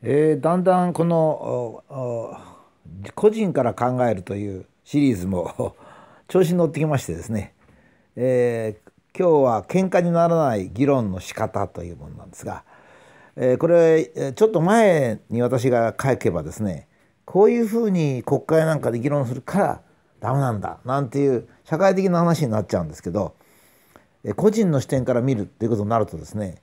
えー、だんだんこの個人から考えるというシリーズも 調子に乗ってきましてですね、えー、今日は喧嘩にならない議論の仕方というものなんですが、えー、これちょっと前に私が書けばですねこういうふうに国会なんかで議論するからダメなんだなんていう社会的な話になっちゃうんですけど、えー、個人の視点から見るということになるとですね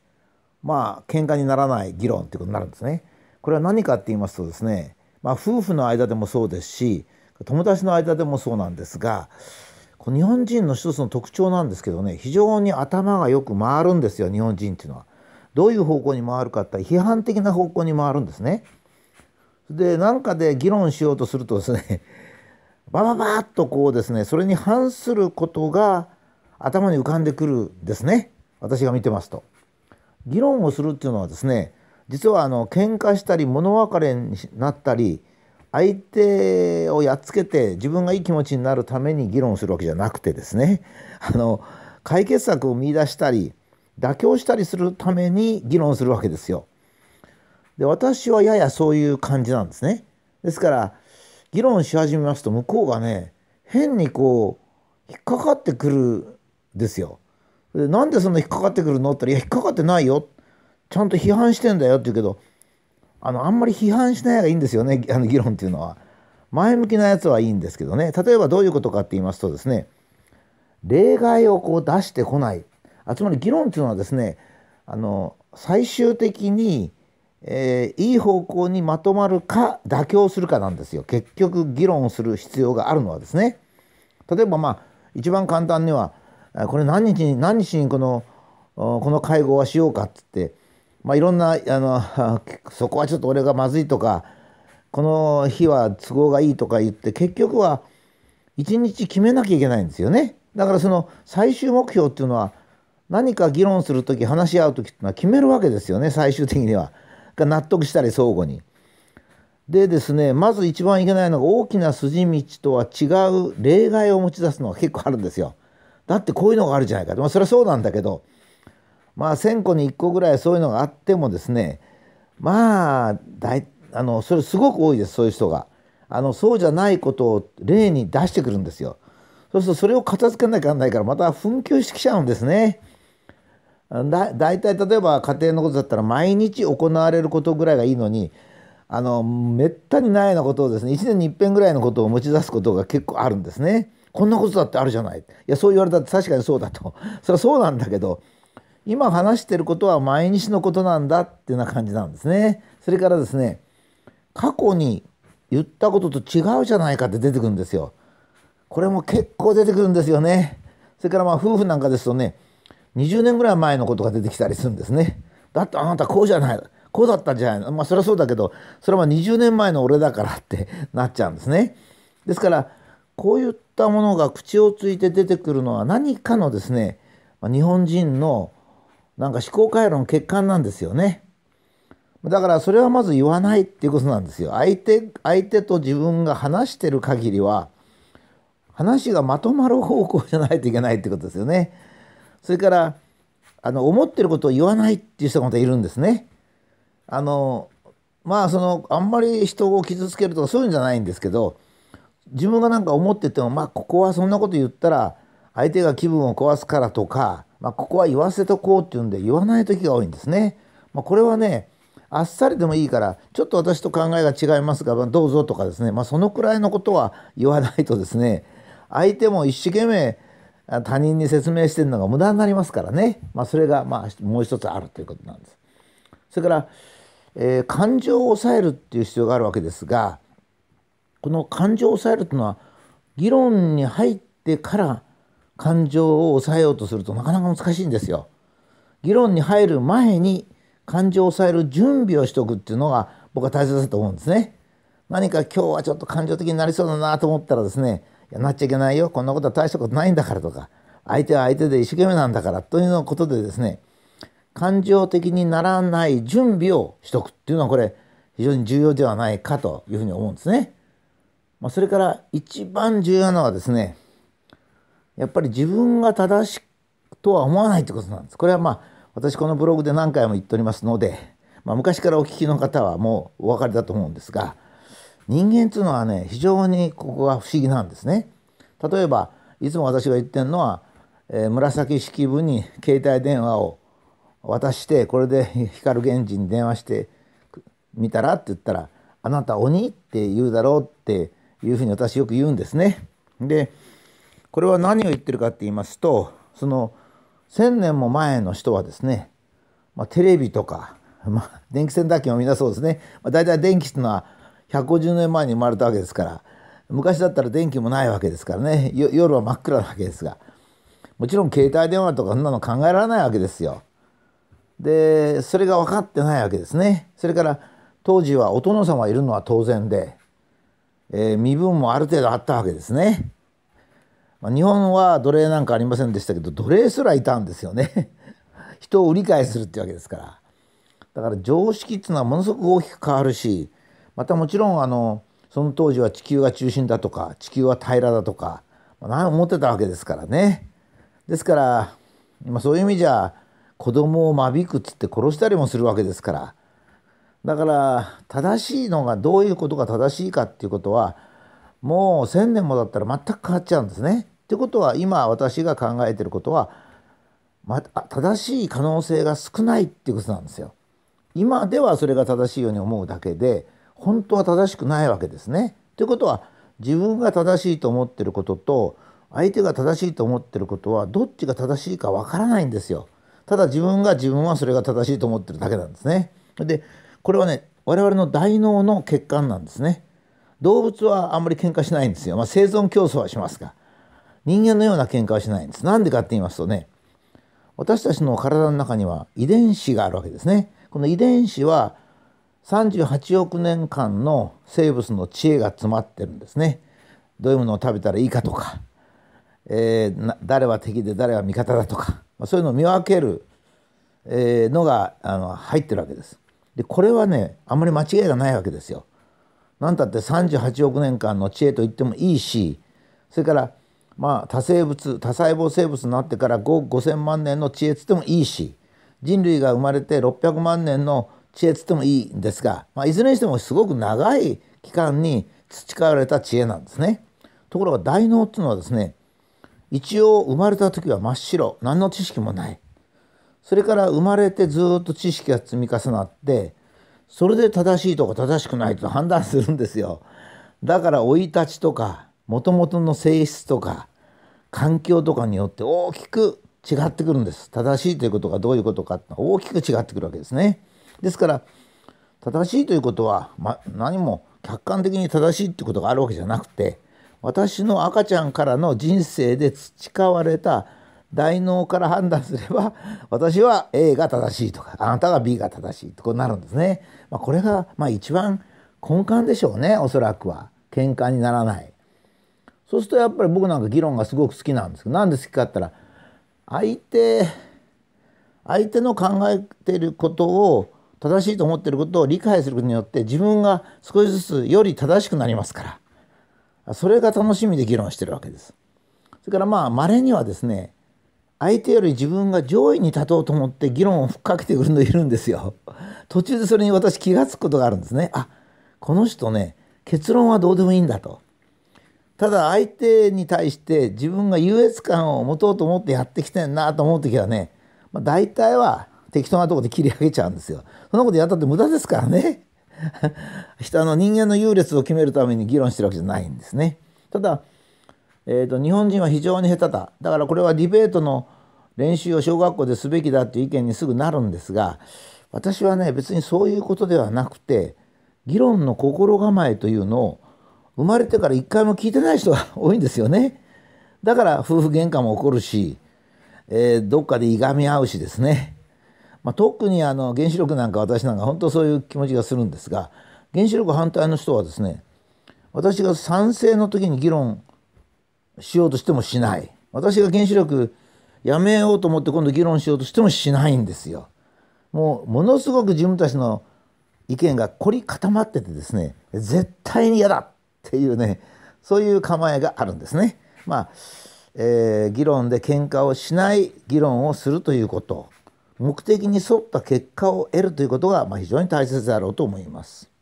まあ喧嘩にならない議論ということになるんですね。これは何かって言いますとですね、まあ、夫婦の間でもそうですし友達の間でもそうなんですが日本人の一つの特徴なんですけどね非常に頭がよく回るんですよ日本人っていうのは。どういう方向に回るかって批判的な方向に回るんですね。で何かで議論しようとするとですねバババッとこうですねそれに反することが頭に浮かんでくるですね私が見てますと。議論をするっていうのはですね実はあの喧嘩したり物別れになったり相手をやっつけて自分がいい気持ちになるために議論するわけじゃなくてですね あの解決策を見出したり妥協したりするために議論するわけですよ。で私はややそういう感じなんですね。ですから議論し始めますと向こうがね変にこう引っかかってくるんですよ。でなんでそんな引っかかってくるのって言ったら「いや引っかかってないよ」ちゃんと批判してんだよって言うけどあのあんまり批判しない方がいいんですよね あの議論っていうのは。前向きなやつはいいんですけどね例えばどういうことかって言いますとですね例外をこう出してこないあつまり議論っていうのはですねあの最終的に、えー、いい方向にまとまるか妥協するかなんですよ結局議論する必要があるのはですね。例えばまあ一番簡単にはこれ何日に何日にこのこの会合はしようかっつってまあ、いろんなあの そこはちょっと俺がまずいとかこの日は都合がいいとか言って結局は1日決めなきゃいけないんですよね。だからその最終目標っていうのは何か議論する時話し合う時っていうのは決めるわけですよね最終的には。が納得したり相互に。でですねまず一番いけないのが大きな筋道とは違う例外を持ち出すのが結構あるんですよ。だってこういうのがあるじゃないかと、まあ、それはそうなんだけどまあ1,000個に1個ぐらいそういうのがあってもですねまあいあのそれすごく多いですそういう人があのそうじゃないことを例に出してくるんですよそうするとそれを片付けなきゃなんないからまた紛糾してきちゃうんですねだ大体例えば家庭のことだったら毎日行われることぐらいがいいのにあのめったにないようなことをですね1年に一遍ぐらいのことを持ち出すことが結構あるんですねこんなことだってあるじゃないいやそう言われたって確かにそうだとそれはそうなんだけど今話してることは毎日のことなんだっていうような感じなんですね。それからですね、過去に言ったことと違うじゃないかって出てくるんですよ。これも結構出てくるんですよね。それからまあ夫婦なんかですとね、20年ぐらい前のことが出てきたりするんですね。だってあなたこうじゃない。こうだったんじゃないのまあそりゃそうだけど、それは20年前の俺だからって なっちゃうんですね。ですから、こういったものが口をついて出てくるのは何かのですね、日本人のなんか思考回路の欠陥なんですよね。だからそれはまず言わないっていうことなんですよ。相手、相手と自分が話してる限りは、話がまとまる方向じゃないといけないってことですよね。それから、あの、思ってることを言わないっていう人がまたいるんですね。あの、まあその、あんまり人を傷つけるとかそういうんじゃないんですけど、自分が何か思ってても、まあここはそんなこと言ったら、相手が気分を壊すからとか、まあ、ここは言わせとこうっていうんで言わない時が多いんですね。まあ、これはねあっさりでもいいからちょっと私と考えが違いますが、まあ、どうぞとかですね、まあ、そのくらいのことは言わないとですね相手も一生懸命他人に説明してるのが無駄になりますからね、まあ、それがまあもう一つあるということなんです。それから、えー、感情を抑えるっていう必要があるわけですがこの感情を抑えるというのは議論に入ってから感情を抑えようとするとなかなか難しいんですよ。議論に入る前に感情を抑える準備をしておくっていうのが僕は大切だと思うんですね。何か今日はちょっと感情的になりそうだなと思ったらですね「いやなっちゃいけないよこんなことは大したことないんだから」とか「相手は相手で一生懸命なんだから」というようなことでですね感情的にならない準備をしとくっていうのはこれ非常に重要ではないかというふうに思うんですね。まあ、それから一番重要なのはですねやっぱり自分が正しくとは思わないってことなんです。これはまあ私このブログで何回も言っておりますので、まあ、昔からお聞きの方はもうお分かりだと思うんですが人間っていうのはね非常にここが不思議なんですね。例えばいつも私が言ってるのは、えー、紫式部に携帯電話を渡してこれで 光源氏に電話してみたらって言ったら「あなた鬼?」って言うだろうっていうふうに私よく言うんですね。でこれは何を言ってるかって言いますとその1,000年も前の人はですね、まあ、テレビとか、まあ、電気洗濯機もみんなそうですね、まあ、大体電気っていうのは150年前に生まれたわけですから昔だったら電気もないわけですからね夜は真っ暗なわけですがもちろん携帯電話とかそんなの考えられないわけですよ。でそれが分かってないわけですね。それから当時はお殿様いるのは当然で、えー、身分もある程度あったわけですね。まあ、日本は奴隷なんかありませんでしたけど奴隷すらいたんですよね 人を売り買いするってわけですからだから常識っていうのはものすごく大きく変わるしまたもちろんあのその当時は地球が中心だとか地球は平らだとか、まあ、思ってたわけですからねですから、まあ、そういう意味じゃ子供を間引くっつって殺したりもするわけですからだから正しいのがどういうことが正しいかっていうことはもう1,000年もだったら全く変わっちゃうんですね。ってことは今私が考えていることは、ま、正しい可能性が少ないっていうことなんですよ。今ではそれが正しいように思うだけで本当は正しくないわけですね。ということは自分が正しいと思っていることと相手が正しいと思っていることはどっちが正しいかわからないんですよ。ただ自分が自分はそれが正しいと思っているだけなんですね。でこれはね我々の大脳の欠陥なんですね。動物はあんまり喧嘩しないんですよ。まあ、生存競争はしますが。人間のような喧嘩はしないんです。なんでかって言いますとね、私たちの体の中には遺伝子があるわけですね。この遺伝子は38億年間の生物の知恵が詰まってるんですね。どういうものを食べたらいいかとか、えー、誰は敵で誰は味方だとか、まあ、そういうのを見分ける、えー、のがあの入ってるわけです。でこれはねあまり間違いがないわけですよ。なんたって38億年間の知恵と言ってもいいしそれからまあ、多生物多細胞生物になってから5 5,000万年の知恵つってもいいし人類が生まれて600万年の知恵つってもいいんですが、まあ、いずれにしてもすごく長い期間に培われた知恵なんですね。ところが大脳っていうのはですね一応生まれた時は真っ白何の知識もないそれから生まれてずっと知識が積み重なってそれで正しいとか正しくないと判断するんですよ。だから生い立ちとかもともとの性質とか環境とかによって大きく違ってくるんです正しいということがどういうことかって大きく違ってくるわけですねですから正しいということは、ま、何も客観的に正しいってことがあるわけじゃなくて私の赤ちゃんからの人生で培われた大脳から判断すれば私は A が正しいとかあなたが B が正しいとこなるんですね。まあ、これがまあ一番根幹でしょうねおそらくは。喧嘩にならないそうするとやっぱり僕なんか議論がすごく好きなんですけどなんで好きかって言ったら相手相手の考えていることを正しいと思っていることを理解することによって自分が少しずつより正しくなりますからそれが楽しみで議論してるわけです。それからまあ稀にはですね相手より自分が上位に立とうと思って議論をふっかけてくるのいるんですよ。途中でそれに私気が付くことがあるんですね。あこの人ね結論はどうでもいいんだと。ただ相手に対して自分が優越感を持とうと思ってやってきてんなと思う時はね、まあ、大体は適当なところで切り上げちゃうんですよ。そんなことやったって無駄ですからね。あ の人間の優劣を決めるために議論してるわけじゃないんですね。ただ、えーと、と日本人は非常に下手だ。だからこれはディベートの練習を小学校ですべきだっていう意見にすぐなるんですが私はね別にそういうことではなくて議論の心構えというのを生まれてから一回も聞いてない人が多いんですよね。だから夫婦喧嘩も起こるし、えー、どっかでいがみ合うしですね。まあ、特にあの原子力なんか私なんか本当そういう気持ちがするんですが原子力反対の人はですね私が賛成の時に議論しようとしてもしない私が原子力やめようと思って今度議論しようとしてもしないんですよ。もうものすごく自分たちの意見が凝り固まっててですね絶対に嫌だっていうねそういう構えがあるんですね。まあえー、議論で喧嘩をしない議論をするということ目的に沿った結果を得るということが、まあ、非常に大切であろうと思います。